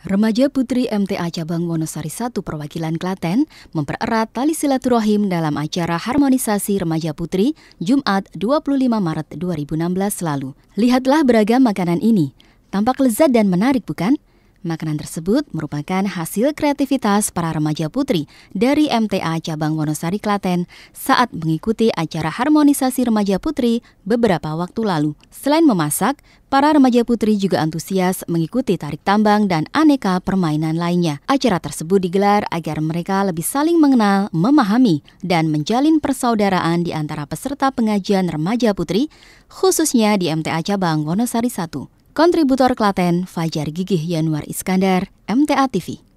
Remaja Putri MTA Cabang Wonosari 1 Perwakilan Klaten mempererat tali silaturahim dalam acara harmonisasi remaja putri Jumat 25 Maret 2016 lalu. Lihatlah beragam makanan ini. Tampak lezat dan menarik bukan? Makanan tersebut merupakan hasil kreativitas para remaja putri dari MTA Cabang Wonosari Klaten saat mengikuti acara harmonisasi remaja putri beberapa waktu lalu. Selain memasak, para remaja putri juga antusias mengikuti tarik tambang dan aneka permainan lainnya. Acara tersebut digelar agar mereka lebih saling mengenal, memahami, dan menjalin persaudaraan di antara peserta pengajian remaja putri, khususnya di MTA Cabang Wonosari 1. Kontributor Klaten Fajar Gigih Yanuar Iskandar, MTA TV.